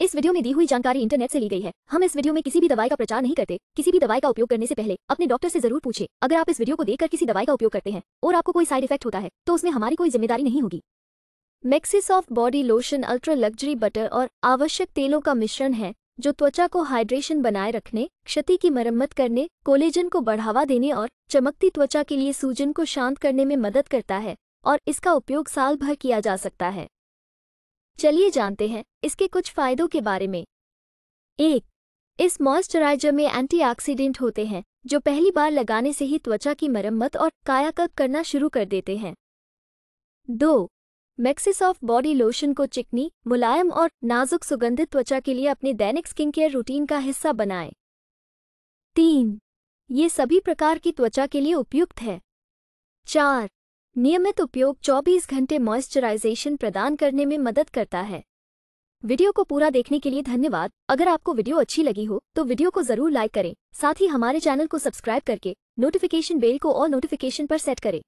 इस वीडियो में दी हुई जानकारी इंटरनेट से ली गई है हम इस वीडियो में किसी भी दवाई का प्रचार नहीं करते किसी भी दवाई का उपयोग करने से पहले अपने डॉक्टर से जरूर पूछे अगर आप इस वीडियो को देखकर किसी दवाई का उपयोग करते हैं और आपको कोई साइड इफेक्ट होता है तो उसमें हमारी कोई जिम्मेदारी नहीं होगी of body lotion ultra luxury butter और आवश्यक तेलों का मिश्रण है जो त्वचा को हाइड्रेशन बनाए रखने क्षति की मरम्मत करने कोलेजन को बढ़ावा देने और चमकती त्वचा के लिए सूजन को शांत करने में मदद करता है और इसका उपयोग साल भर किया जा सकता है चलिए जानते हैं इसके कुछ फायदों के बारे में एक इस मॉइस्चराइजर में एंटीऑक्सीडेंट होते हैं जो पहली बार लगाने से ही त्वचा की मरम्मत और कायाकल्प करना शुरू कर देते हैं दो मैक्सिस ऑफ बॉडी लोशन को चिकनी मुलायम और नाजुक सुगंधित त्वचा के लिए अपने दैनिक स्किन केयर रूटीन का हिस्सा बनाएं तीन ये सभी प्रकार की त्वचा के लिए उपयुक्त है चार नियमित उपयोग 24 घंटे मॉइस्चराइजेशन प्रदान करने में मदद करता है वीडियो को पूरा देखने के लिए धन्यवाद अगर आपको वीडियो अच्छी लगी हो तो वीडियो को जरूर लाइक करें साथ ही हमारे चैनल को सब्सक्राइब करके नोटिफिकेशन बेल को और नोटिफिकेशन पर सेट करें